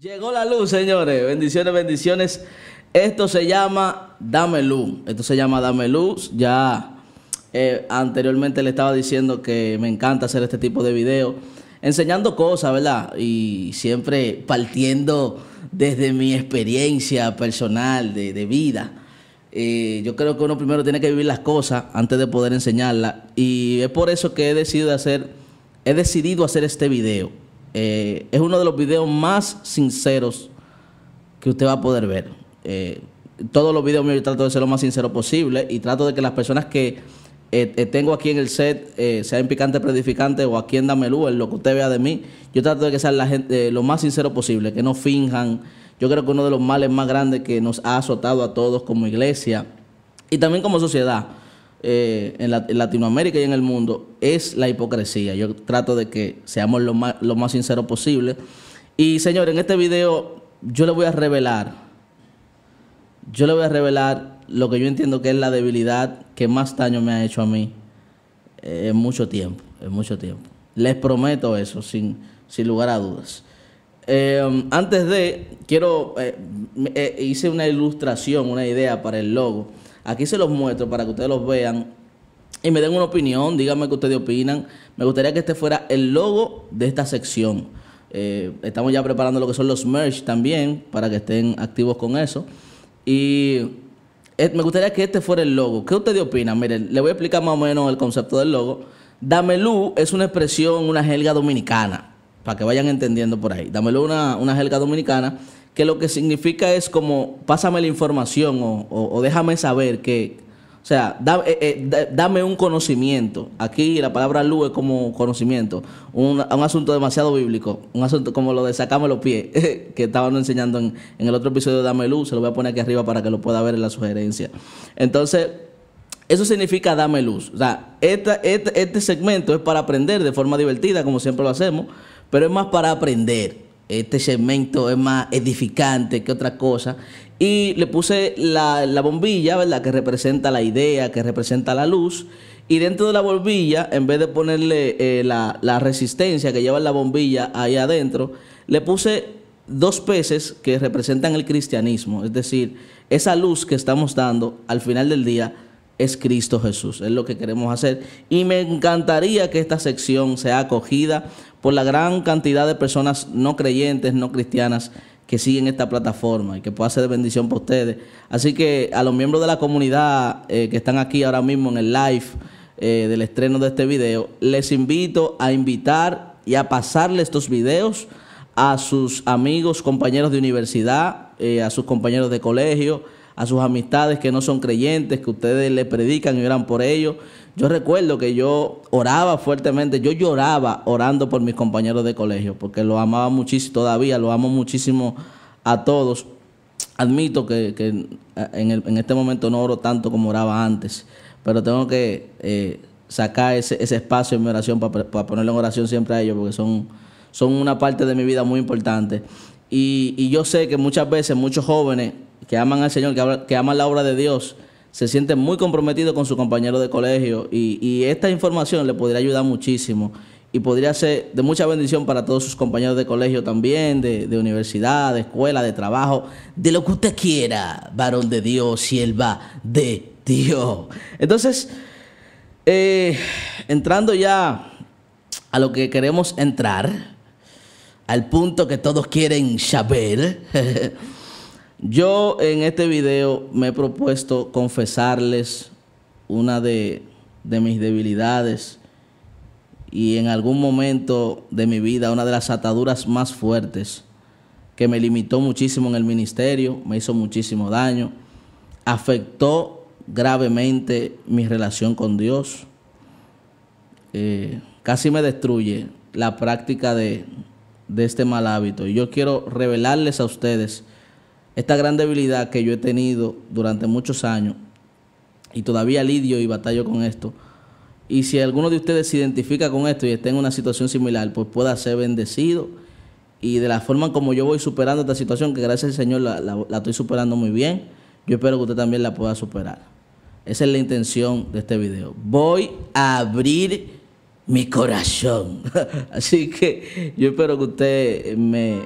Llegó la luz, señores. Bendiciones, bendiciones. Esto se llama Dame Luz. Esto se llama Dame Luz. Ya eh, anteriormente le estaba diciendo que me encanta hacer este tipo de videos. Enseñando cosas, ¿verdad? Y siempre partiendo desde mi experiencia personal de, vida. Eh, yo creo que uno primero tiene que vivir las cosas antes de poder enseñarlas. Y es por eso que he decidido hacer, he decidido hacer este video eh, es uno de los videos más sinceros que usted va a poder ver. Eh, todos los videos míos yo trato de ser lo más sincero posible y trato de que las personas que eh, tengo aquí en el set, sean en Picante Predificante o aquí en Damelú, en lo que usted vea de mí, yo trato de que sean la gente, lo más sincero posible, que no finjan. Yo creo que uno de los males más grandes que nos ha azotado a todos como iglesia y también como sociedad eh, en, la, Latinoamérica y en el mundo es la hipocresía. Yo trato de que seamos lo más, lo sinceros posible. Y señores, en este video yo le voy a revelar, yo le voy a revelar lo que yo entiendo que es la debilidad que más daño me ha hecho a mí eh, en mucho tiempo, mucho tiempo. Les prometo eso, sin, sin lugar a dudas. Em, antes de, quiero, eh, hice una ilustración, una idea para el logo Aquí se los muestro para que ustedes los vean y me den una opinión, díganme qué ustedes opinan. Me gustaría que este fuera el logo de esta sección. Eh, estamos ya preparando lo que son los merch también, para que estén activos con eso. Y eh, me gustaría que este fuera el logo. ¿Qué ustedes opinan? Miren, le voy a explicar más o menos el concepto del logo. Damelú es una expresión, una jerga dominicana, para que vayan entendiendo por ahí. Damelú es una, una jerga dominicana que lo que significa es como, pásame la información o, déjame saber que, o sea, eh, eh, dame un conocimiento. Aquí la palabra luz es como conocimiento, un, asunto demasiado bíblico, un asunto como lo de sacarme los pies, que estaban enseñando en, el otro episodio de Dame Luz, se lo voy a poner aquí arriba para que lo pueda ver en la sugerencia. Entonces... Eso significa dame luz. O sea, este segmento es para aprender de forma divertida, como siempre lo hacemos, pero es más para aprender este segmento es más edificante que otra cosa. Y le puse la, bombilla, ¿verdad? Que representa la idea, que representa la luz. Y dentro de la bombilla, en vez de ponerle eh, la, la, resistencia que lleva la bombilla ahí adentro, le puse dos peces que representan el cristianismo. Es decir, esa luz que estamos dando al final del día es Cristo Jesús. Es lo que queremos hacer. Y me encantaría que esta sección sea acogida por la gran cantidad de personas no creyentes, no cristianas que siguen esta plataforma y que pueda ser de bendición para ustedes. Así que a los miembros de la comunidad eh, que están aquí ahora mismo en el live eh, del estreno de este video, les invito a invitar y a pasarle estos videos a sus amigos, compañeros de universidad, eh, a sus compañeros de colegio, a sus amistades que no son creyentes, que ustedes le predican y oran por ellos. Yo recuerdo que yo oraba fuertemente, yo lloraba orando por mis compañeros de colegio, porque los amaba muchísimo, todavía los amo muchísimo a todos. Admito que, eh, en, en, este momento no oro tanto como oraba antes, pero tengo que eh, sacar ese, espacio en mi oración para, para ponerlo en oración siempre a ellos, porque son, son una parte de mi vida muy importante. Y, y yo sé que muchas veces muchos jóvenes que aman al Señor, que, aman la obra de Dios, se sienten muy comprometidos con su compañero de colegio y, esta información le podría ayudar muchísimo y podría ser de mucha bendición para todos sus compañeros de colegio también, de, universidad, de escuela, de trabajo, de lo que usted quiera, varón de Dios, sierva de Dios. Entonces, eh, entrando ya a lo que queremos entrar, al punto que todos quieren saber. Yo en este video me he propuesto confesarles una de, mis debilidades y en algún momento de mi vida una de las ataduras más fuertes que me limitó muchísimo en el ministerio, me hizo muchísimo daño, afectó gravemente mi relación con Dios, eh, casi me destruye la práctica de, de este mal hábito. Y yo quiero revelarles a ustedes esta gran debilidad que yo he tenido durante muchos años y todavía lidio y batallo con esto. Y si alguno de ustedes se identifica con esto y está en una situación similar, pues pueda ser bendecido. Y de la forma como yo voy superando esta situación, que gracias al Señor la, estoy superando muy bien, yo espero que usted también la pueda superar. Esa es la intención de este video. Voy a abrir mi corazón. Así que yo espero que usted me,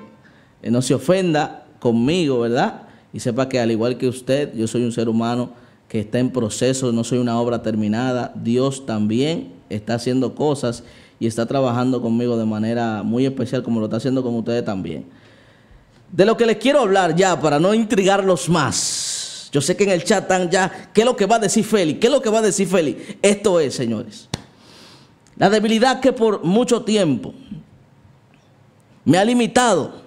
no se ofenda conmigo, ¿verdad? Y sepa que al igual que usted, yo soy un ser humano que está en proceso, no soy una obra terminada. Dios también está haciendo cosas y está trabajando conmigo de manera muy especial, como lo está haciendo con ustedes también. De lo que les quiero hablar ya, para no intrigarlos más. Yo sé que en el chat están ya, ¿qué es lo que va a decir Félix? ¿Qué es lo que va a decir Félix? Esto es, señores, la debilidad que por mucho tiempo me ha limitado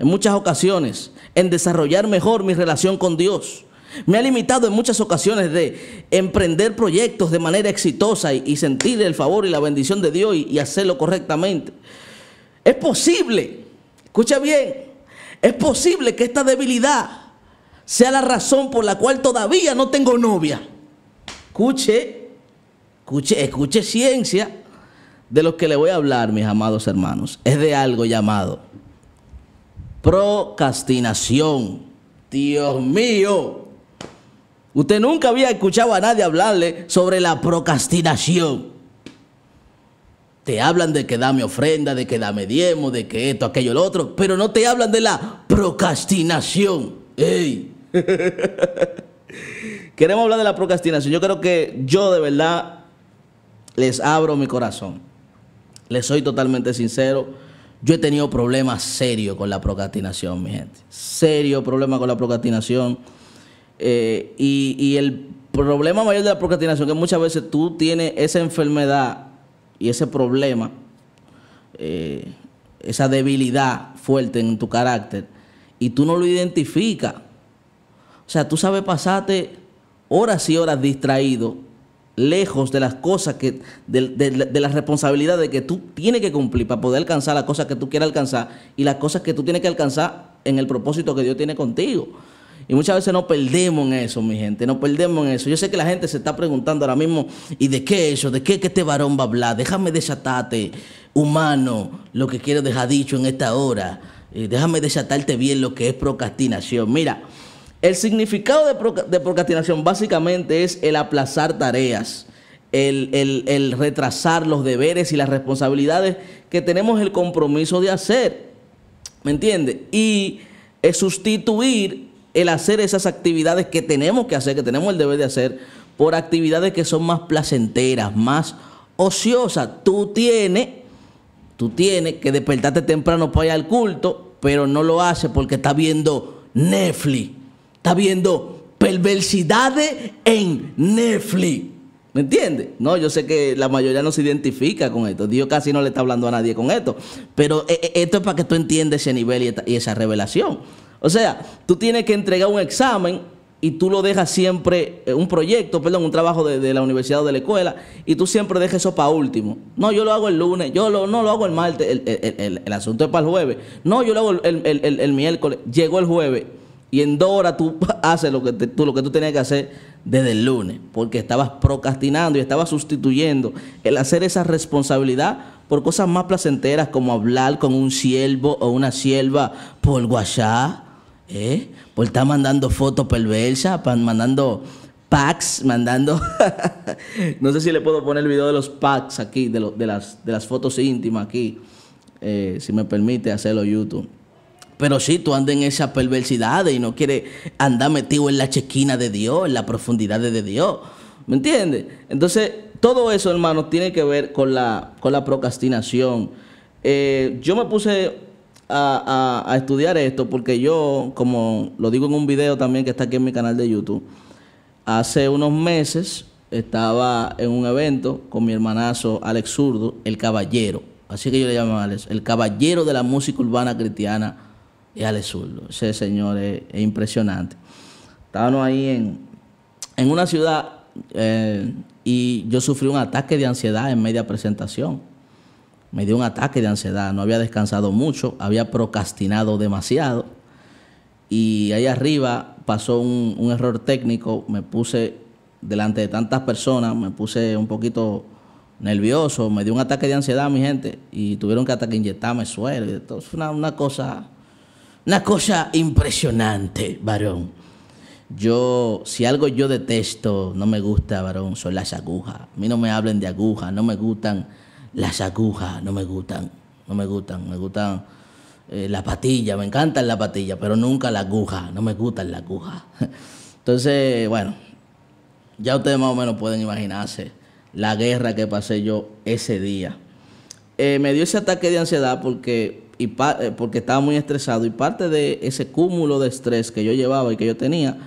en muchas ocasiones en desarrollar mejor mi relación con Dios. Me ha limitado en muchas ocasiones de emprender proyectos de manera exitosa y, sentir el favor y la bendición de Dios y, y hacerlo correctamente. Es posible, escucha bien, es posible que esta debilidad sea la razón por la cual todavía no tengo novia. Escuche, escuche, escuche ciencia de lo que le voy a hablar, mis amados hermanos. Es de algo llamado procrastinación. Dios mío, usted nunca había escuchado a nadie hablarle sobre la procrastinación. Te hablan de que dame ofrenda, de que dame diezmo, de que esto, aquello, lo otro, pero no te hablan de la procrastinación. Queremos hablar de la procrastinación. Yo creo que yo de verdad les abro mi corazón. Les soy totalmente sincero yo he tenido problemas serios con la procrastinación, mi gente. Serio problema con la procrastinación. Eh, y, el problema mayor de la procrastinación es que muchas veces tú tienes esa enfermedad y ese problema, eh, esa debilidad fuerte en tu carácter, y tú no lo identificas. O sea, tú sabes pasarte horas y horas distraído lejos de las cosas que, de, de, las responsabilidades que tú tienes que cumplir para poder alcanzar las cosas que tú quieres alcanzar y las cosas que tú tienes que alcanzar en el propósito que Dios tiene contigo. Y muchas veces nos perdemos en eso, mi gente, nos perdemos en eso. Yo sé que la gente se está preguntando ahora mismo, ¿y de qué eso? ¿De qué que este varón va a hablar? Déjame desatarte, humano, lo que quiero dejar dicho en esta hora. Eh, déjame desatarte bien lo que es procrastinación. Mira, el significado de, procrastinación básicamente es el aplazar tareas, el, retrasar los deberes y las responsabilidades que tenemos el compromiso de hacer. ¿Me entiendes? Y es sustituir el hacer esas actividades que tenemos que hacer, que tenemos el deber de hacer, por actividades que son más placenteras, más ociosas. Tú tienes, tú tienes que despertarte temprano para ir al culto, pero no lo hace porque está viendo Netflix está viendo perversidades en Netflix. ¿Me entiendes? No, yo sé que la mayoría no se identifica con esto. Dios casi no le está hablando a nadie con esto. Pero eh, eh, esto es para que tú entiendas ese nivel y, esa revelación. O sea, tú tienes que entregar un examen y tú lo dejas siempre, eh, un proyecto, perdón, un trabajo de, la universidad o de la escuela, y tú siempre dejas eso para último. No, yo lo hago el lunes, yo no lo hago el martes, el, el asunto es para el jueves. No, yo lo hago el miércoles, llegó el jueves y en Dora tú haces lo que, tú, lo que tú tenías que hacer desde el lunes, porque estabas procrastinando y estabas sustituyendo el hacer esa responsabilidad por cosas más placenteras como hablar con un siervo o una sierva por WhatsApp, ¿eh? por estar mandando fotos perversas, mandando packs, mandando... no sé si le puedo poner el video de los packs aquí, de, de, las, de las fotos íntimas aquí, eh, si me permite hacerlo YouTube. Pero si sí, tú andas en esas perversidades y no quieres andar metido en la chequina de Dios, en la profundidades de Dios. ¿Me entiendes? Entonces, todo eso, hermanos, tiene que ver con la, la procrastinación. Eh, yo me puse a, estudiar esto porque yo, como lo digo en un video también que está aquí en mi canal de YouTube, hace unos meses estaba en un evento con mi hermanazo Alex Zurdo, el caballero. Así que yo le llamo a Alex, el caballero de la música urbana cristiana y al Zurdo. Ese señor es, impresionante. Estábamos ahí en, en una ciudad eh, y yo sufrí un ataque de ansiedad en media presentación. Me dio un ataque de ansiedad, no había descansado mucho, había procrastinado demasiado. Y ahí arriba pasó un, error técnico, me puse delante de tantas personas, me puse un poquito nervioso, me dio un ataque de ansiedad mi gente y tuvieron que hasta que inyectarme suero. Entonces fue una, una cosa una cosa impresionante, varón. Yo, si algo yo detesto, no me gusta, varón, son las agujas. A mí no me hablen de agujas, no me gustan las agujas, no me gustan, no me gustan, me gustan eh, la patilla, me encantan la patilla, pero nunca la aguja, no me gustan las agujas, Entonces, bueno, ya ustedes más o menos pueden imaginarse la guerra que pasé yo ese día. Eh, me dio ese ataque de ansiedad porque, y eh, porque estaba muy estresado y parte de ese cúmulo de estrés que yo llevaba y que yo tenía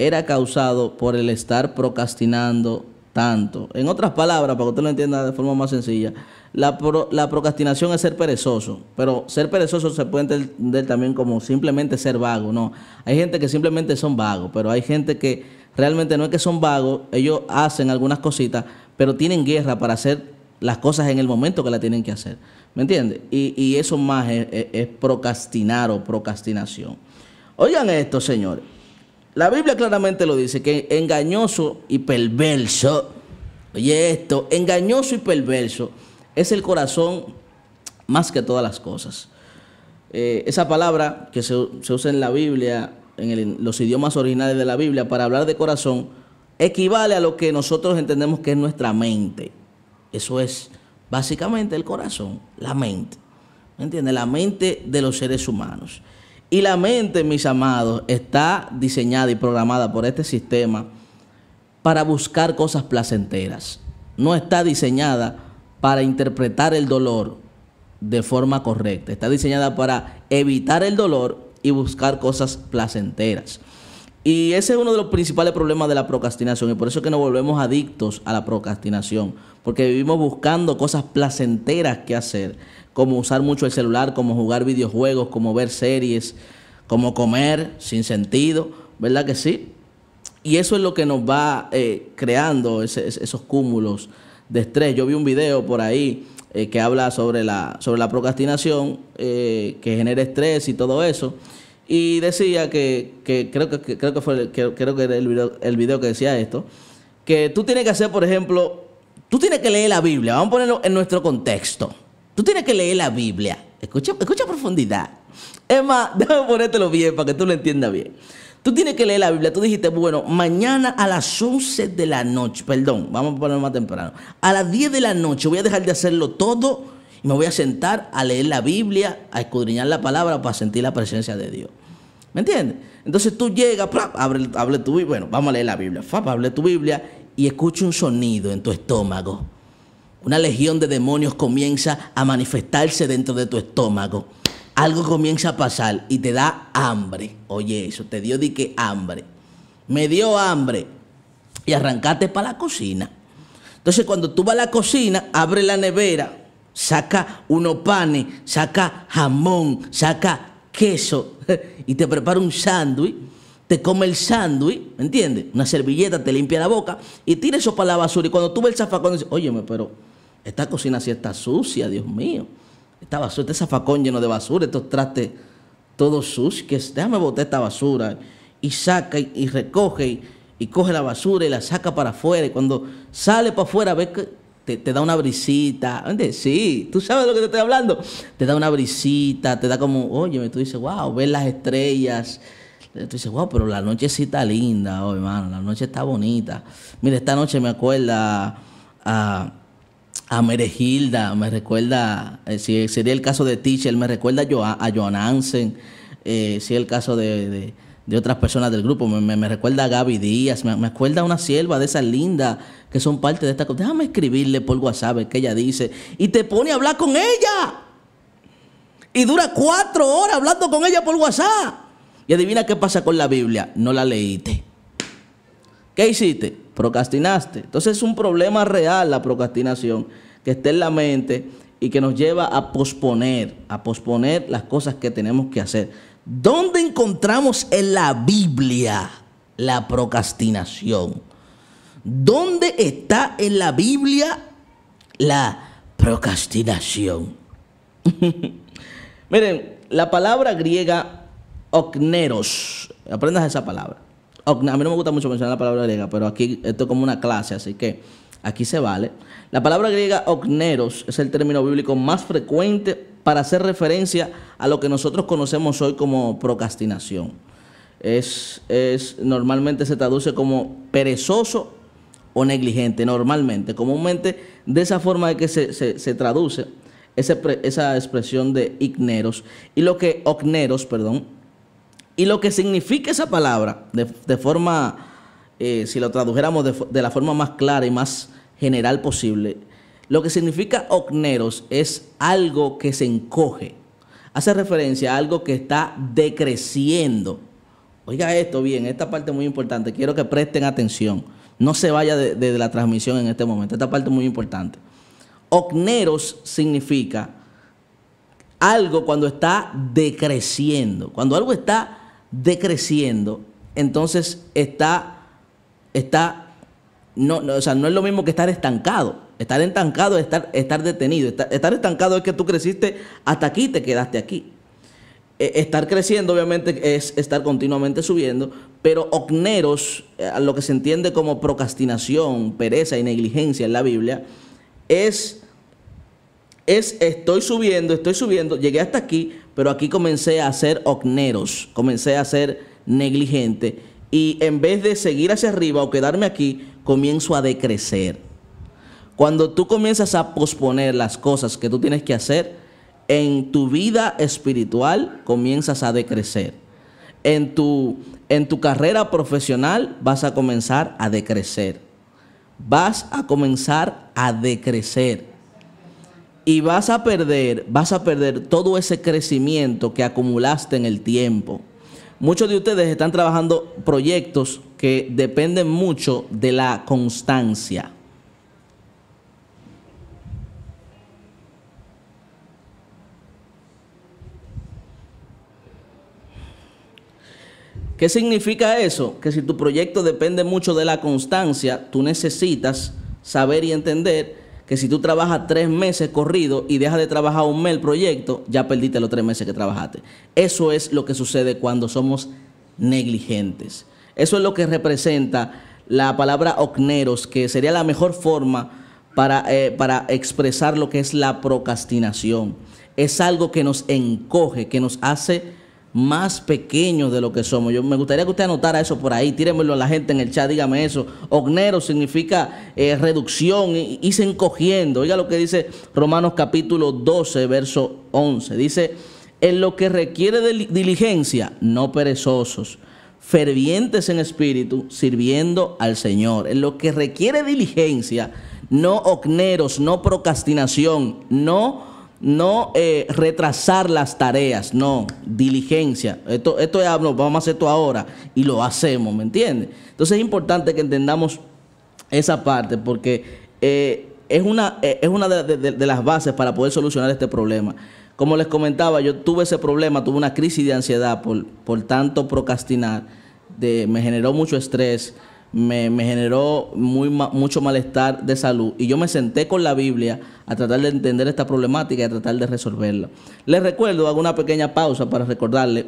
era causado por el estar procrastinando tanto. En otras palabras, para que usted lo entienda de forma más sencilla, la, procrastinación es ser perezoso, pero ser perezoso se puede entender también como simplemente ser vago, ¿no? Hay gente que simplemente son vagos, pero hay gente que realmente no es que son vagos, ellos hacen algunas cositas, pero tienen guerra para hacer las cosas en el momento que la tienen que hacer. ¿Me entiendes? Y, eso más es, procrastinar o procrastinación. Oigan esto, señores. La Biblia claramente lo dice, que engañoso y perverso, oye esto, engañoso y perverso es el corazón más que todas las cosas. Eh, esa palabra que se, usa en la Biblia, en los idiomas originales de la Biblia, para hablar de corazón, equivale a lo que nosotros entendemos que es nuestra mente. Eso es básicamente el corazón, la mente. ¿Me entiendes? La mente de los seres humanos. Y la mente, mis amados, está diseñada y programada por este sistema para buscar cosas placenteras. No está diseñada para interpretar el dolor de forma correcta. Está diseñada para evitar el dolor y buscar cosas placenteras. Y ese es uno de los principales problemas de la procrastinación y por eso es que nos volvemos adictos a la procrastinación, porque vivimos buscando cosas placenteras que hacer, como usar mucho el celular, como jugar videojuegos, como ver series, como comer sin sentido, ¿verdad que sí? Y eso es lo que nos va eh, creando esos cúmulos de estrés. Yo vi un video por ahí eh, que habla sobre la, sobre la procrastinación, eh, que genera estrés y todo eso. Y decía que, creo que, creo que fue creo que era el video, que decía esto, que tú tienes que hacer, por ejemplo, tú tienes que leer la Biblia, vamos a ponerlo en nuestro contexto. Tú tienes que leer la Biblia. Escucha, escucha profundidad. Es más, déjame ponértelo bien para que tú lo entiendas bien. Tú tienes que leer la Biblia. Tú dijiste, bueno, mañana a las 11 de la noche, perdón, vamos a ponerlo más temprano. A las 10 de la noche voy a dejar de hacerlo todo y me voy a sentar a leer la Biblia, a escudriñar la palabra para sentir la presencia de Dios. ¿Me entiendes? Entonces tú llegas, hable abre, tu Biblia, bueno, vamos a leer la Biblia, Hable abre tu Biblia y escucha un sonido en tu estómago. Una legión de demonios comienza a manifestarse dentro de tu estómago. Algo comienza a pasar y te da hambre. Oye, eso te dio de que hambre. Me dio hambre. Y arrancaste para la cocina. Entonces, cuando tú vas a la cocina, abre la nevera, saca unos panes, saca jamón, saca queso y te prepara un sándwich, te come el sándwich, ¿me entiendes? Una servilleta te limpia la boca y tira eso para la basura. Y cuando tú ves el zafacón, dices, óyeme, pero esta cocina sí está sucia, Dios mío. Esta basura, este zafacón lleno de basura, estos trastes todos sucios, déjame botar esta basura. Y saca y, recoge y, coge la basura y la saca para afuera. Y cuando sale para afuera, ve que te, da una brisita. Sí, tú sabes de lo que te estoy hablando. Te da una brisita, te da como, oye, tú dices, wow, ver las estrellas. Tú dices, wow, pero la noche sí está linda, oh, hermano, la noche está bonita. Mira, esta noche me acuerda a, a Meregilda, me recuerda, eh, si sería el caso de Teacher, me recuerda a, Joan, a eh, si es el caso de de otras personas del grupo. Me, recuerda a Gaby Díaz, me, recuerda a una sierva de esas lindas que son parte de esta cosa. Déjame escribirle por WhatsApp que ella dice y te pone a hablar con ella. Y dura cuatro horas hablando con ella por WhatsApp. Y adivina qué pasa con la Biblia. No la leíste. ¿Qué hiciste? Procrastinaste. Entonces es un problema real la procrastinación que está en la mente y que nos lleva a posponer, a posponer las cosas que tenemos que hacer. ¿Dónde encontramos en la Biblia la procrastinación? ¿Dónde está en la Biblia la procrastinación? Miren, la palabra griega okneros, aprendas esa palabra. A mí no me gusta mucho mencionar la palabra griega, pero aquí esto es como una clase, así que aquí se vale. La palabra griega okneros es el término bíblico más frecuente para hacer referencia a lo que nosotros conocemos hoy como procrastinación. Es, normalmente se traduce como perezoso o negligente, normalmente. Comúnmente de esa forma de que se, traduce esa expresión de igneros y lo que, ocneros, perdón, y lo que significa esa palabra de, forma, eh, si lo tradujéramos de, de la forma más clara y más general posible, lo que significa ocneros es algo que se encoge. Hace referencia a algo que está decreciendo. Oiga esto bien, esta parte es muy importante. Quiero que presten atención. No se vaya de, la transmisión en este momento. Esta parte es muy importante. Ocneros significa algo cuando está decreciendo. Cuando algo está decreciendo, entonces está, está, no, o sea, no es lo mismo que estar estancado. Estar estancado es estar, estar detenido. Estar, estancado es que tú creciste hasta aquí y te quedaste aquí. E, estar creciendo, obviamente, es estar continuamente subiendo, pero ocneros, eh, lo que se entiende como procrastinación, pereza y negligencia en la Biblia, es, es estoy subiendo, estoy subiendo, llegué hasta aquí, pero aquí comencé a ser ocneros, comencé a ser negligente y en vez de seguir hacia arriba o quedarme aquí, comienzo a decrecer. Cuando tú comienzas a posponer las cosas que tú tienes que hacer, en tu vida espiritual comienzas a decrecer. En tu, en tu carrera profesional vas a comenzar a decrecer. Vas a comenzar a decrecer. Y vas a perder, vas a perder todo ese crecimiento que acumulaste en el tiempo. Muchos de ustedes están trabajando proyectos que dependen mucho de la constancia ¿Qué significa eso? Que si tu proyecto depende mucho de la constancia, tú necesitas saber y entender que si tú trabajas tres meses corrido y dejas de trabajar un mes el proyecto, ya perdiste los tres meses que trabajaste. Eso es lo que sucede cuando somos negligentes. Eso es lo que representa la palabra ocneros, que sería la mejor forma para, eh, para expresar lo que es la procrastinación. Es algo que nos encoge, que nos hace más pequeños de lo que somos. Yo me gustaría que usted anotara eso por ahí, tíremelo a la gente en el chat, dígame eso. Ognero significa eh, reducción, hice encogiendo. Oiga lo que dice Romanos capítulo 12, verso 11. Dice, en lo que requiere diligencia, no perezosos, fervientes en espíritu, sirviendo al Señor. En lo que requiere diligencia, no ocneros, no procrastinación, no no eh, retrasar las tareas, no, diligencia. Esto, esto vamos a hacer esto ahora y lo hacemos, ¿me entiendes? Entonces es importante que entendamos esa parte porque eh, es una, eh, es una de, las bases para poder solucionar este problema. Como les comentaba, yo tuve ese problema, tuve una crisis de ansiedad por, tanto procrastinar, me generó mucho estrés me, generó mucho malestar de salud y yo me senté con la Biblia a tratar de entender esta problemática y a tratar de resolverla. Les recuerdo, hago una pequeña pausa para recordarles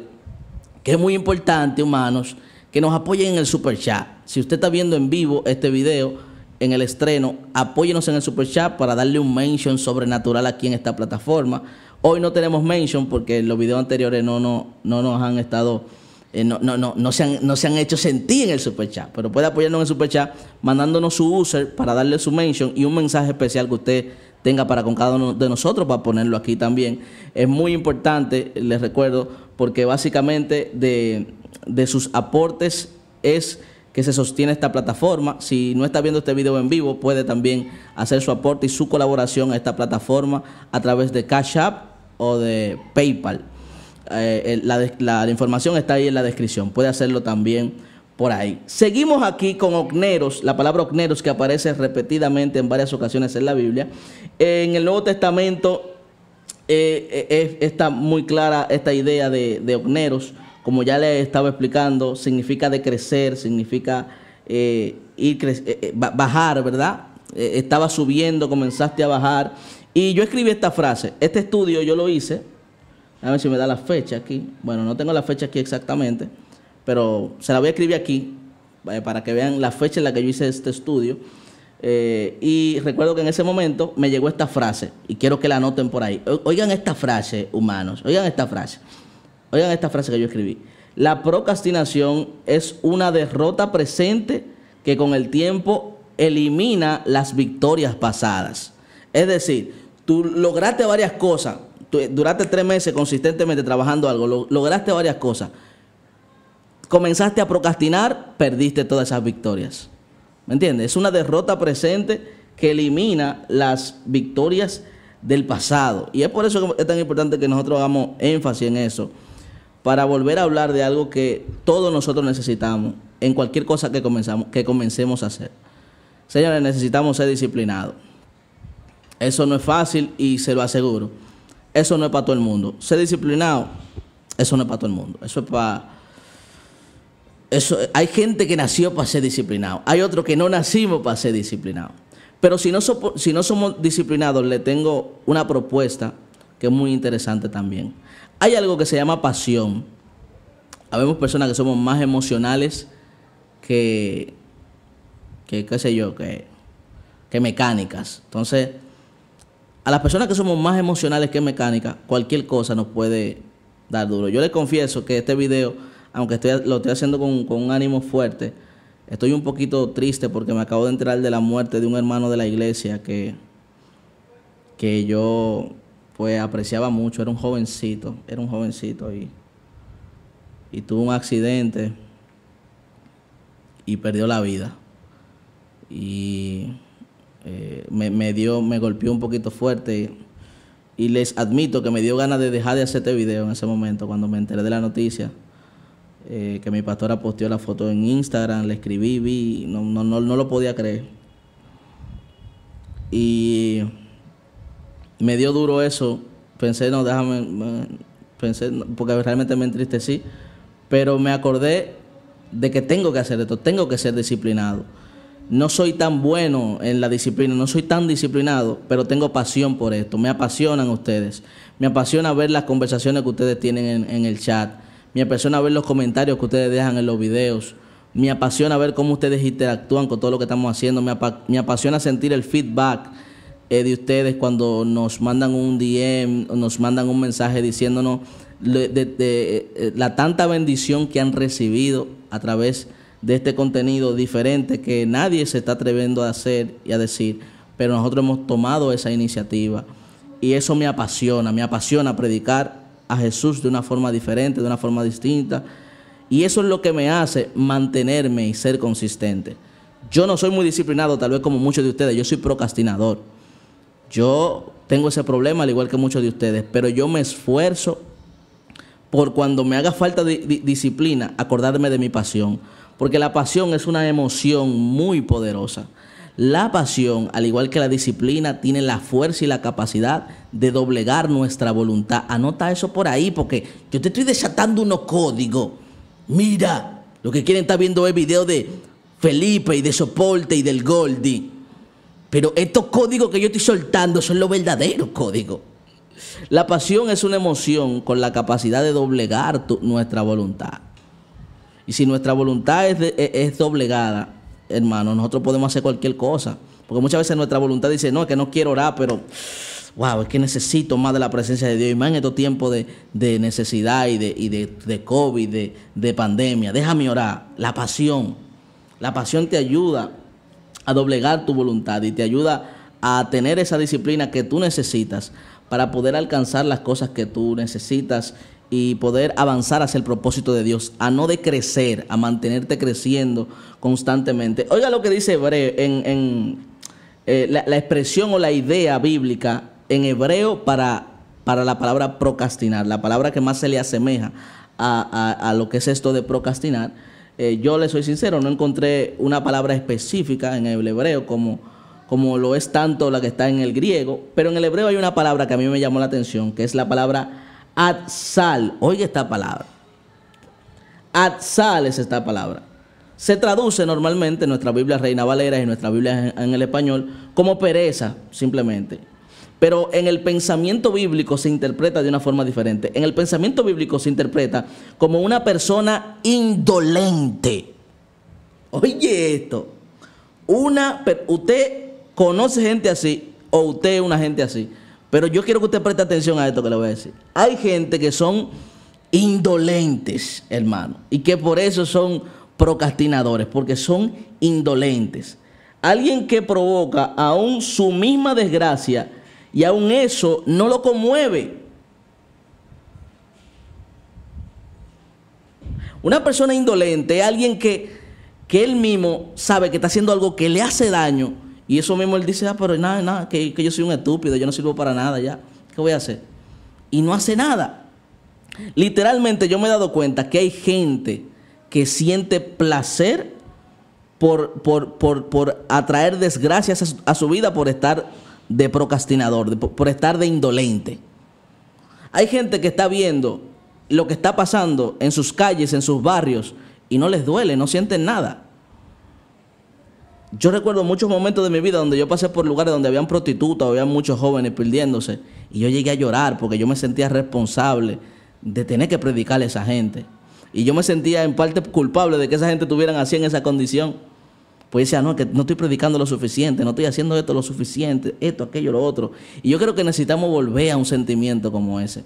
que es muy importante, humanos, que nos apoyen en el super chat. Si usted está viendo en vivo este video, en el estreno, apóyenos en el super chat para darle un mention sobrenatural aquí en esta plataforma. Hoy no tenemos mention porque los videos anteriores no, no, no nos han estado eh, no, no, no, no, se han, no hecho sentir en el super chat, pero puede apoyarnos en el super mandándonos su user para darle su mention y un mensaje especial que usted tenga para con cada uno de nosotros para ponerlo aquí también. Es muy importante, les recuerdo, porque básicamente de, de sus aportes es que se sostiene esta plataforma. Si no está viendo este video en vivo, puede también hacer su aporte y su colaboración a esta plataforma a través de Cash App o de PayPal. Eh, la, información está ahí en la descripción. Puede hacerlo también por ahí. Seguimos aquí con ocneros, la palabra ocneros que aparece repetidamente en varias ocasiones en la Biblia. en el Nuevo Testamento eh, eh, está muy clara esta idea de, de ocneros. Como ya le estaba explicando, significa decrecer, significa ir bajar, ¿verdad? estaba subiendo, comenzaste a bajar. Y yo escribí esta frase. Este estudio yo lo hice a ver si me da la fecha aquí. Bueno, no tengo la fecha aquí exactamente, pero se la voy a escribir aquí eh, para que vean la fecha en la que yo hice este estudio. Eh, y recuerdo que en ese momento me llegó esta frase, y quiero que la anoten por ahí. oigan esta frase, humanos, oigan esta frase. Oigan esta frase que yo escribí. La procrastinación es una derrota presente que con el tiempo elimina las victorias pasadas. Es decir, tú lograste varias cosas, duraste tres meses consistentemente trabajando algo, lograste varias cosas, comenzaste a procrastinar, perdiste todas esas victorias. ¿Me entiendes? Es una derrota presente que elimina las victorias del pasado. Y es por eso que es tan importante que nosotros hagamos énfasis en eso, para volver a hablar de algo que todos nosotros necesitamos en cualquier cosa que, que comencemos a hacer. Señores, necesitamos ser disciplinados. Eso no es fácil y se lo aseguro eso no es para todo el mundo. Ser disciplinado, eso no es para todo el mundo. Eso es para. Eso, hay gente que nació para ser disciplinado. Hay otros que no nacimos para ser disciplinado. Pero si no, si no somos disciplinados, le tengo una propuesta que es muy interesante también. Hay algo que se llama pasión. Habemos personas que somos más emocionales que, que qué sé yo, que, que mecánicas. Entonces, a las personas que somos más emocionales que mecánicas, cualquier cosa nos puede dar duro. Yo les confieso que este video, aunque estoy, lo estoy haciendo con, un ánimo fuerte, estoy un poquito triste porque me acabo de enterar de la muerte de un hermano de la iglesia que, que yo pues apreciaba mucho, era un jovencito, era un jovencito y, y tuvo un accidente y perdió la vida. Y me, me, dio, me golpeó un poquito fuerte. Y, les admito que me dio ganas de dejar de hacer este video en ese momento, cuando me enteré de la noticia. Eh, que mi pastora posteó la foto en Instagram, le escribí, vi, no, no, no, no lo podía creer. Y me dio duro eso. Pensé, no, déjame, pensé, porque realmente me entristecí. Pero me acordé de que tengo que hacer esto, tengo que ser disciplinado no soy tan bueno en la disciplina, no soy tan disciplinado, pero tengo pasión por esto. Me apasionan ustedes. Me apasiona ver las conversaciones que ustedes tienen en, el chat. Me apasiona ver los comentarios que ustedes dejan en los videos. Me apasiona ver cómo ustedes interactúan con todo lo que estamos haciendo. Me, apasiona sentir el feedback eh, de ustedes cuando nos mandan un DM, nos mandan un mensaje diciéndonos de, eh, la tanta bendición que han recibido a través de de este contenido diferente que nadie se está atreviendo a hacer y a decir, pero nosotros hemos tomado esa iniciativa y eso me apasiona, me apasiona predicar a Jesús de una forma diferente, de una forma distinta y eso es lo que me hace mantenerme y ser consistente. Yo no soy muy disciplinado, tal vez como muchos de ustedes, yo soy procrastinador. Yo tengo ese problema al igual que muchos de ustedes, pero yo me esfuerzo por cuando me haga falta disciplina, acordarme de mi pasión porque la pasión es una emoción muy poderosa. La pasión, al igual que la disciplina, tiene la fuerza y la capacidad de doblegar nuestra voluntad. Anota eso por ahí, porque yo te estoy desatando unos códigos. Mira, lo que quieren estar viendo es video de Felipe y de Soporte y del Goldie. Pero estos códigos que yo estoy soltando son los verdaderos códigos. La pasión es una emoción con la capacidad de doblegar nuestra voluntad. Y si nuestra voluntad e, es, doblegada, hermano, nosotros podemos hacer cualquier cosa. Porque muchas veces nuestra voluntad dice, no, es que no quiero orar, pero wow, es que necesito más de la presencia de Dios. Y más en estos tiempos de, necesidad y de, COVID, de, pandemia. Déjame orar. La pasión. La pasión te ayuda a doblegar tu voluntad y te ayuda a tener esa disciplina que tú necesitas para poder alcanzar las cosas que tú necesitas y poder avanzar hacia el propósito de Dios, a no decrecer, a mantenerte creciendo constantemente. Oiga lo que dice Hebreo, en, eh, la, expresión o la idea bíblica en hebreo para, para la palabra procrastinar, la palabra que más se le asemeja a, lo que es esto de procrastinar. Eh, yo le soy sincero, no encontré una palabra específica en el hebreo como, como lo es tanto la que está en el griego, pero en el hebreo hay una palabra que a mí me llamó la atención, que es la palabra Atzal, oye esta palabra. Atzal es esta palabra. Se traduce normalmente en nuestra Biblia Reina Valera y en nuestra Biblia en el español como pereza, simplemente. Pero en el pensamiento bíblico se interpreta de una forma diferente. En el pensamiento bíblico se interpreta como una persona indolente. Oye esto. Una, usted conoce gente así o usted es una gente así. Pero yo quiero que usted preste atención a esto que le voy a decir. Hay gente que son indolentes, hermano, y que por eso son procrastinadores, porque son indolentes. Alguien que provoca aún su misma desgracia y aún eso no lo conmueve. Una persona indolente alguien que, que él mismo sabe que está haciendo algo que le hace daño y eso mismo él dice, ah, pero nada, nada, que, yo soy un estúpido, yo no sirvo para nada ya. ¿Qué voy a hacer? Y no hace nada. Literalmente yo me he dado cuenta que hay gente que siente placer por, por, atraer desgracias a su, vida por estar de procrastinador, por estar de indolente. Hay gente que está viendo lo que está pasando en sus calles, en sus barrios, y no les duele, no sienten nada yo recuerdo muchos momentos de mi vida donde yo pasé por lugares donde habían prostitutas, había muchos jóvenes perdiéndose. Y yo llegué a llorar porque yo me sentía responsable de tener que predicarle a esa gente. Y yo me sentía en parte culpable de que esa gente tuvieran así en esa condición. Pues decía, no, que no estoy predicando lo suficiente, no estoy haciendo esto lo suficiente, esto, aquello, lo otro. Y yo creo que necesitamos volver a un sentimiento como ese.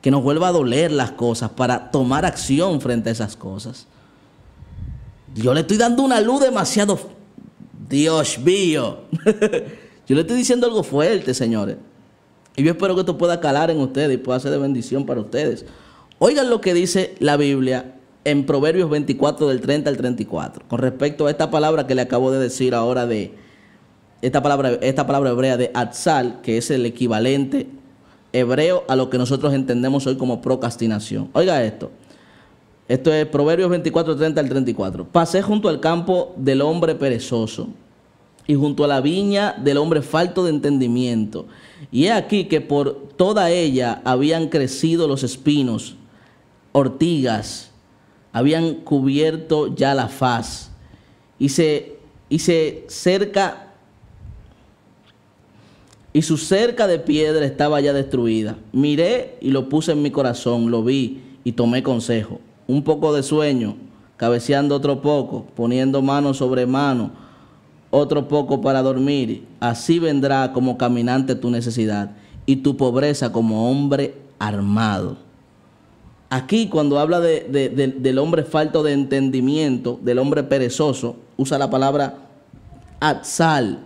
Que nos vuelva a doler las cosas para tomar acción frente a esas cosas. Yo le estoy dando una luz demasiado fuerte. Dios mío. yo le estoy diciendo algo fuerte, señores. Y yo espero que esto pueda calar en ustedes y pueda ser de bendición para ustedes. Oigan lo que dice la Biblia en Proverbios 24 del 30 al 34 con respecto a esta palabra que le acabo de decir ahora de esta palabra, esta palabra hebrea de atzal, que es el equivalente hebreo a lo que nosotros entendemos hoy como procrastinación. Oiga esto. Esto es Proverbios 24, 30 al 34. Pasé junto al campo del hombre perezoso y junto a la viña del hombre falto de entendimiento. Y he aquí que por toda ella habían crecido los espinos, ortigas, habían cubierto ya la faz. Y se, y se cerca y su cerca de piedra estaba ya destruida. Miré y lo puse en mi corazón, lo vi y tomé consejo. Un poco de sueño, cabeceando otro poco, poniendo mano sobre mano, otro poco para dormir. Así vendrá como caminante tu necesidad y tu pobreza como hombre armado. Aquí cuando habla del hombre falto de entendimiento, del hombre perezoso, usa la palabra absal.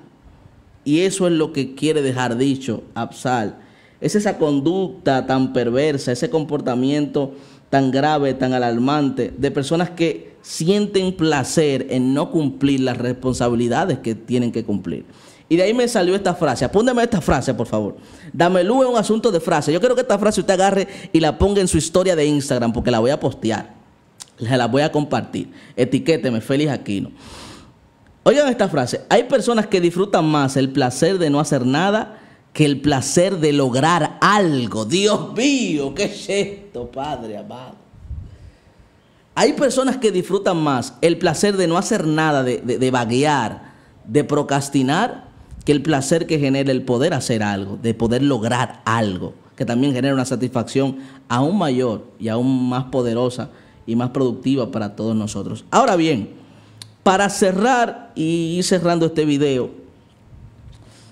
Y eso es lo que quiere dejar dicho, absal. Es esa conducta tan perversa, ese comportamiento tan grave, tan alarmante, de personas que sienten placer en no cumplir las responsabilidades que tienen que cumplir. Y de ahí me salió esta frase. Apóndeme esta frase, por favor. luz en un asunto de frase. Yo quiero que esta frase usted agarre y la ponga en su historia de Instagram porque la voy a postear. Se la voy a compartir. Etiquéteme, Félix Aquino. Oigan esta frase. Hay personas que disfrutan más el placer de no hacer nada que el placer de lograr algo. Dios mío, ¿qué es esto, Padre amado? Hay personas que disfrutan más el placer de no hacer nada, de, de, de vaguear, de procrastinar, que el placer que genera el poder hacer algo, de poder lograr algo, que también genera una satisfacción aún mayor y aún más poderosa y más productiva para todos nosotros. Ahora bien, para cerrar y ir cerrando este video,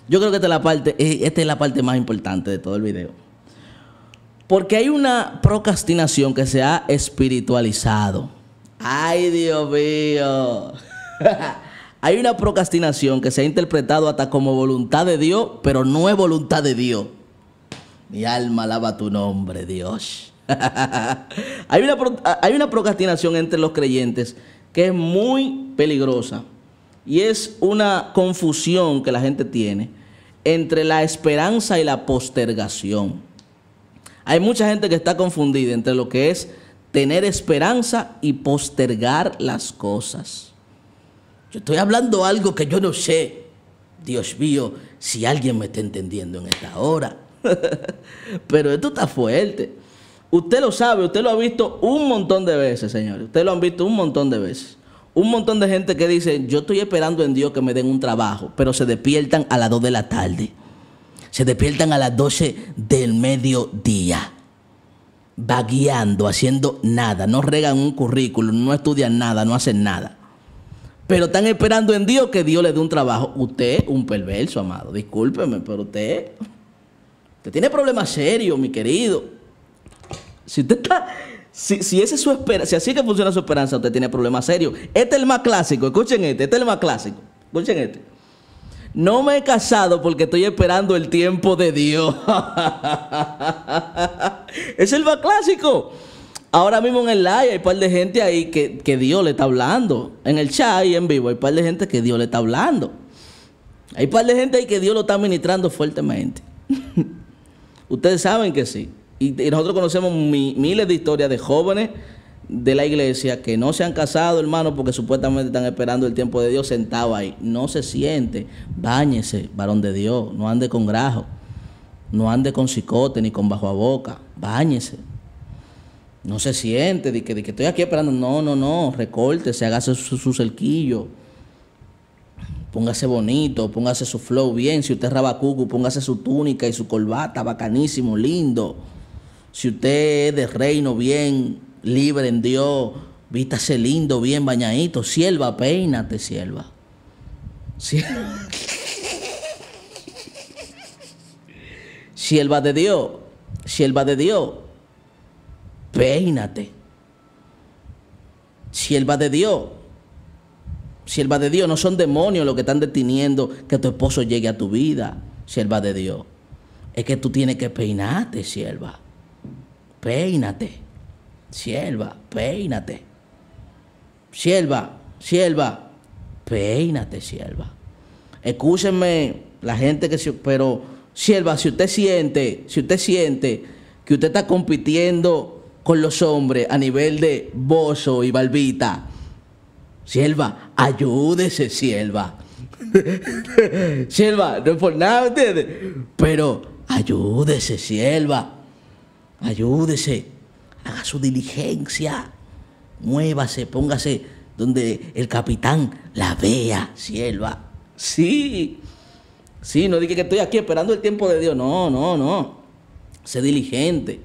yo creo que esta es la parte eh, más importante de todo el video. Porque hay una procrastinación que se ha espiritualizado. Ay, Dios mío. hay una procrastinación que se ha interpretado hasta como voluntad de Dios, pero no es voluntad de Dios. Mi alma alaba tu nombre, Dios. hay, una, hay una procrastinación entre los creyentes que es muy peligrosa y es una confusión que la gente tiene entre la esperanza y la postergación. Hay mucha gente que está confundida entre lo que es tener esperanza y postergar las cosas. Yo estoy hablando algo que yo no sé. Dios mío, si alguien me está entendiendo en esta hora. Pero esto está fuerte. Usted lo sabe, usted lo ha visto un montón de veces, señores. Usted lo ha visto un montón de veces. Un montón de gente que dice, yo estoy esperando en Dios que me den un trabajo, pero se despiertan a las 2 de la tarde se despiertan a las 12 del mediodía, vagueando, haciendo nada, no regan un currículum, no estudian nada, no hacen nada. Pero están esperando en Dios que Dios les dé un trabajo. Usted, un perverso, amado, discúlpeme, pero usted, usted tiene problemas serios, mi querido. Si usted está... Si, si es su esperanza, si así que funciona su esperanza, usted tiene problemas serios. Este es el más clásico, escuchen este, este es el más clásico. Escuchen este. No me he casado porque estoy esperando el tiempo de Dios. es el clásico. Ahora mismo en el live hay un par de gente ahí que, Dios le está hablando. En el chat y en vivo hay un par de gente que Dios le está hablando. Hay un par de gente ahí que Dios lo está ministrando fuertemente. Ustedes saben que sí. Y, nosotros conocemos miles de historias de jóvenes de la iglesia que no se han casado, hermano, porque supuestamente están esperando el tiempo de Dios sentado ahí. No se siente, báñese, varón de Dios, no ande con grajo, no ande con cicote ni con bajo a boca, báñese. No se siente de que, de que estoy aquí esperando. No, no, no, recórtese, hágase su, su cerquillo. Póngase bonito, póngase su flow bien. Si usted es rabacucu, póngase su túnica y su corbata, bacanísimo, lindo. Si usted es de reino, bien, libre en Dios, vístase lindo, bien bañadito, sierva, peínate, sierva. Sierva de Dios, sierva de Dios, peínate. Sierva de Dios, sierva de Dios, no son demonios los que están deteniendo que tu esposo llegue a tu vida, sierva de Dios. Es que tú tienes que peinarte, sierva. Peínate. Sierva, peínate. Sierva, sierva, peínate, sierva. Escúchenme la gente que se... Pero, sierva, si usted siente, si usted siente que usted está compitiendo con los hombres a nivel de bozo y barbita, sierva, ayúdese, sierva. sierva, no es por nada ustedes, pero ayúdese, sierva. Ayúdese haga su diligencia, muévase, póngase donde el capitán la vea, sierva. Ah, sí, sí, no dije que estoy aquí esperando el tiempo de Dios, no, no, no, sé diligente.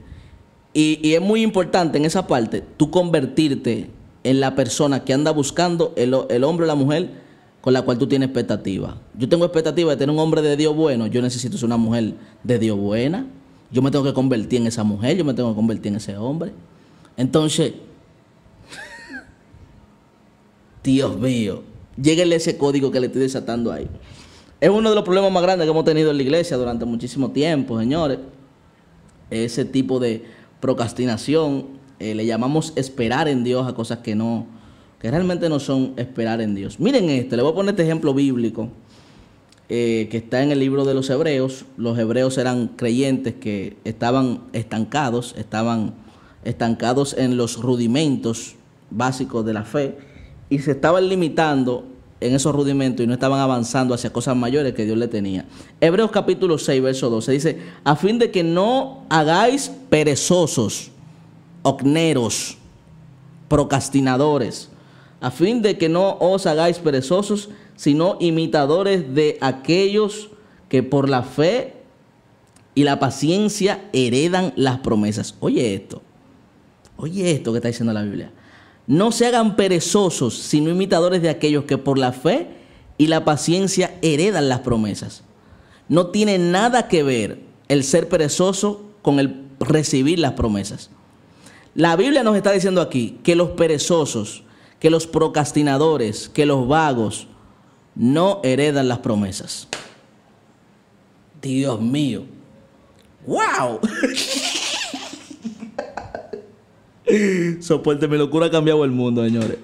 Y, es muy importante en esa parte, tú convertirte en la persona que anda buscando el, el hombre o la mujer con la cual tú tienes expectativa. Yo tengo expectativa de tener un hombre de Dios bueno, yo necesito ser una mujer de Dios buena. Yo me tengo que convertir en esa mujer, yo me tengo que convertir en ese hombre. Entonces, Dios mío, lléguenle ese código que le estoy desatando ahí. Es uno de los problemas más grandes que hemos tenido en la iglesia durante muchísimo tiempo, señores. Ese tipo de procrastinación, eh, le llamamos esperar en Dios a cosas que no, que realmente no son esperar en Dios. Miren este, le voy a poner este ejemplo bíblico. Eh, que está en el libro de los hebreos. Los hebreos eran creyentes que estaban estancados, estaban estancados en los rudimentos básicos de la fe y se estaban limitando en esos rudimentos y no estaban avanzando hacia cosas mayores que Dios le tenía. Hebreos capítulo 6, verso 12 dice, a fin de que no hagáis perezosos, ocneros, procrastinadores, a fin de que no os hagáis perezosos, sino imitadores de aquellos que por la fe y la paciencia heredan las promesas. Oye esto, oye esto que está diciendo la Biblia. No se hagan perezosos, sino imitadores de aquellos que por la fe y la paciencia heredan las promesas. No tiene nada que ver el ser perezoso con el recibir las promesas. La Biblia nos está diciendo aquí que los perezosos, que los procrastinadores, que los vagos, no heredan las promesas. Dios mío. ¡Wow! Soporte, mi locura ha cambiado el mundo, señores.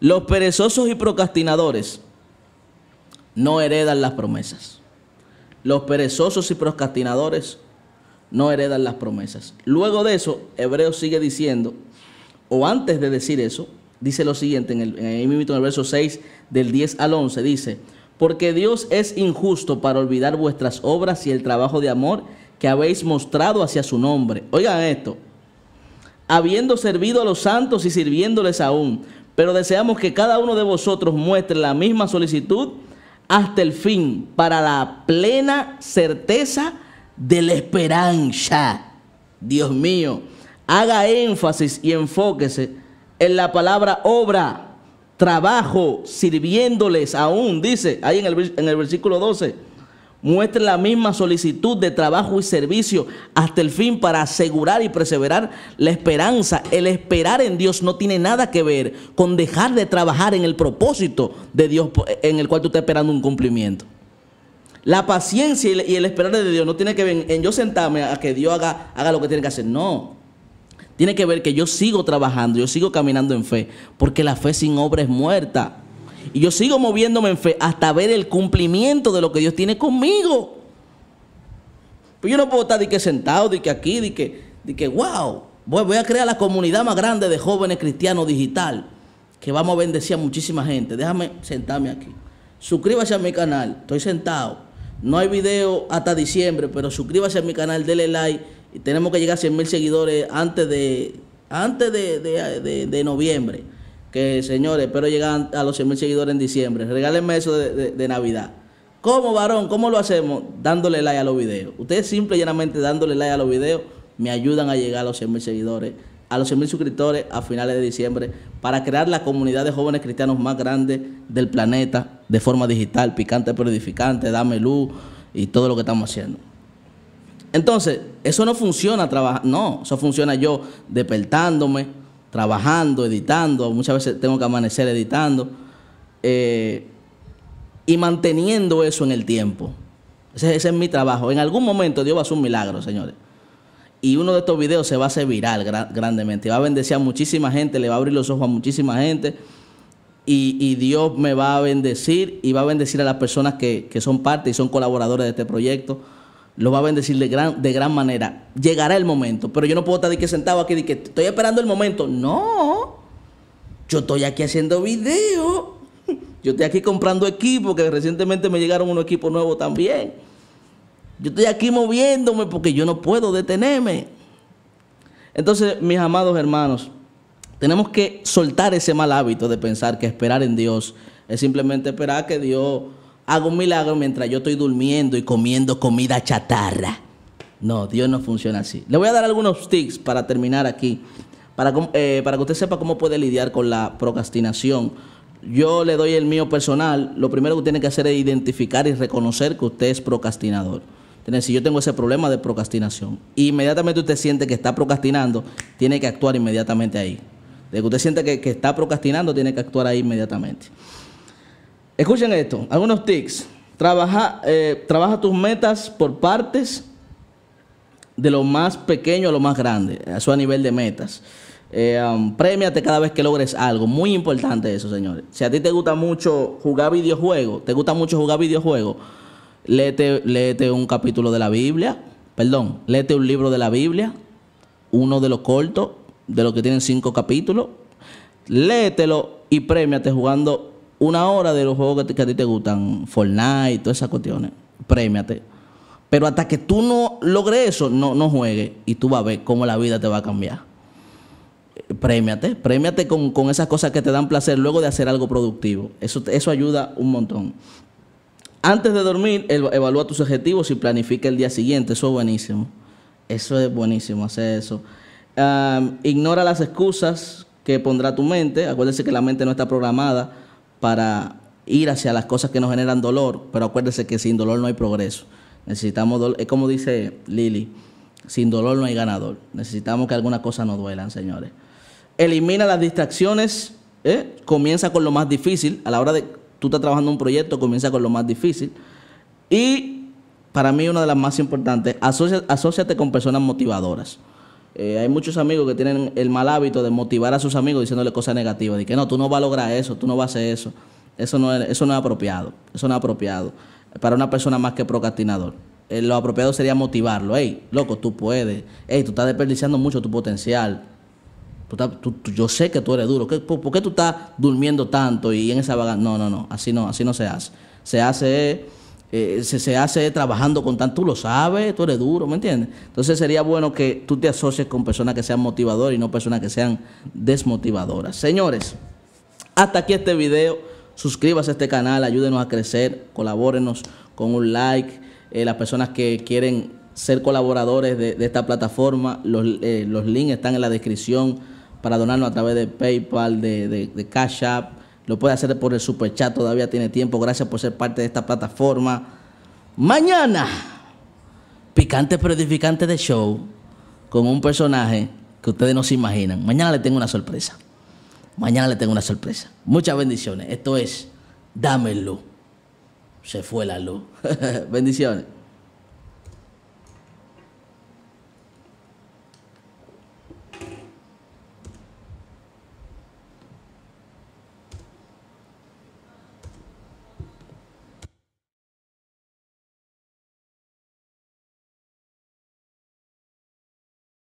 Los perezosos y procrastinadores no heredan las promesas. Los perezosos y procrastinadores no heredan las promesas. Luego de eso, Hebreo sigue diciendo, o antes de decir eso, dice lo siguiente, en el, en verso 6, del 10 al 11, dice, porque Dios es injusto para olvidar vuestras obras y el trabajo de amor que habéis mostrado hacia su nombre. Oigan esto, habiendo servido a los santos y sirviéndoles aún, pero deseamos que cada uno de vosotros muestre la misma solicitud hasta el fin, para la plena certeza de la esperanza. Dios mío, haga énfasis y enfóquese en la palabra obra, trabajo, sirviéndoles aún, dice ahí en el, versículo 12, muestre la misma solicitud de trabajo y servicio hasta el fin para asegurar y perseverar la esperanza. El esperar en Dios no tiene nada que ver con dejar de trabajar en el propósito de Dios en el cual tú estás esperando un cumplimiento. La paciencia y el esperar de Dios no tiene que ver en yo sentarme a que Dios haga, haga lo que tiene que hacer. No. Tiene que ver que yo sigo trabajando, yo sigo caminando en fe, porque la fe sin obra es muerta. Y yo sigo moviéndome en fe hasta ver el cumplimiento de lo que Dios tiene conmigo. Pues yo no puedo estar de que sentado, de que aquí, de que, de que wow, voy, a crear la comunidad más grande de jóvenes cristianos digital, que vamos a bendecir a muchísima gente. Déjame sentarme aquí. Suscríbase a mi canal, estoy sentado. No hay video hasta diciembre, pero suscríbase a mi canal, dele like y tenemos que llegar a 100 mil seguidores antes de, antes de, de, noviembre. Que señores, espero llegar a los 100 mil seguidores en diciembre. Regálenme eso de, Navidad. ¿Cómo, varón? ¿Cómo lo hacemos? Dándole like a los videos. Ustedes simple y llanamente dándole like a los videos me ayudan a llegar a los 100 mil seguidores, a los 100.000 mil suscriptores a finales de diciembre para crear la comunidad de jóvenes cristianos más grande del planeta de forma digital, picante pero edificante, dame luz y todo lo que estamos haciendo. Entonces, eso no funciona trabajar, no, eso funciona yo despertándome, trabajando, editando, muchas veces tengo que amanecer editando eh, y manteniendo eso en el tiempo. Ese, es mi trabajo. En algún momento Dios va a hacer un milagro, señores. Y uno de estos videos se va a hacer viral grandemente. Va a bendecir a muchísima gente, le va a abrir los ojos a muchísima gente. Y, Dios me va a bendecir y va a bendecir a las personas que, que son parte y son colaboradores de este proyecto lo va a bendecir de gran, de gran manera. Llegará el momento, pero yo no puedo estar sentado aquí de que estoy esperando el momento. No, yo estoy aquí haciendo video. Yo estoy aquí comprando equipo, que recientemente me llegaron unos equipos nuevos también. Yo estoy aquí moviéndome porque yo no puedo detenerme. Entonces, mis amados hermanos, tenemos que soltar ese mal hábito de pensar que esperar en Dios es simplemente esperar que Dios Hago un milagro mientras yo estoy durmiendo y comiendo comida chatarra. No, Dios no funciona así. Le voy a dar algunos tips para terminar aquí, eh, para, que usted sepa cómo puede lidiar con la procrastinación. Yo le doy el mío personal. Lo primero que tiene que hacer es identificar y reconocer que usted es procrastinador. si yo tengo ese problema de procrastinación, inmediatamente usted siente que está procrastinando, tiene que actuar inmediatamente ahí. De que usted siente que, que está procrastinando, tiene que actuar ahí inmediatamente. Escuchen esto, algunos tics. Eh, trabaja, tus metas por partes de lo más pequeño a lo más grande, eso a nivel de metas. Eh, um, cada vez que logres algo. Muy importante eso, señores. Si a ti te gusta mucho jugar videojuegos, te gusta mucho jugar videojuegos, léete, un capítulo de la Biblia, perdón, léete un libro de la Biblia, uno de los cortos, de los que tienen cinco capítulos, léetelo y premiate jugando una hora de los juegos que, a ti te gustan, Fortnite, todas esas cuestiones, premiate. Pero hasta que tú no logres eso, no, no juegues y tú vas a ver cómo la vida te va a cambiar. Prémiate. premiate con, esas cosas que te dan placer luego de hacer algo productivo. Eso, eso ayuda un montón. Antes de dormir, evalúa tus objetivos y planifica el día siguiente. Eso es buenísimo. Eso es buenísimo, hacer eso. ignora las excusas que pondrá tu mente. Acuérdese que la mente no está programada para ir hacia las cosas que nos generan dolor, pero acuérdese que sin dolor no hay progreso. Necesitamos dolor, es como dice Lili, sin dolor no hay ganador. Necesitamos que algunas cosas nos duelan, señores. Elimina las distracciones, ¿eh? comienza con lo más difícil. A la hora de tú estás trabajando un proyecto, comienza con lo más difícil. Y para mí una de las más importantes, asociate asóciate con personas motivadoras. Eh, hay muchos amigos que tienen el mal hábito de motivar a sus amigos diciéndole cosas negativas, de que no, tú no vas a lograr eso, tú no vas a hacer eso. Eso no es, eso no apropiado, eso no es apropiado para una persona más que procrastinador. Eh, lo apropiado sería motivarlo, Ey, loco, tú puedes, Ey, tú estás desperdiciando mucho tu potencial. yo sé que tú eres duro, por, qué tú estás durmiendo tanto y en esa vaga? No, no, no, así no, así no se hace. Se hace eh, se, hace trabajando con tanto, tú lo sabes, tú eres duro, ¿me entiendes? Entonces sería bueno que tú te asocies con personas que sean motivadoras y no personas que sean desmotivadoras. Señores, hasta aquí este video. Suscríbase a este canal, ayúdenos a crecer, colabórenos con un like. Eh, las personas que quieren ser colaboradores de, esta plataforma, eh, los, links están en la descripción para donarnos a través de PayPal, de Cash App lo puede hacer por el super chat, todavía tiene tiempo. Gracias por ser parte de esta plataforma. Mañana, picante pero edificante de show con un personaje que ustedes no se imaginan. Mañana le tengo una sorpresa. Mañana le tengo una sorpresa. Muchas bendiciones. Esto es dámelo. Se fue la luz. bendiciones.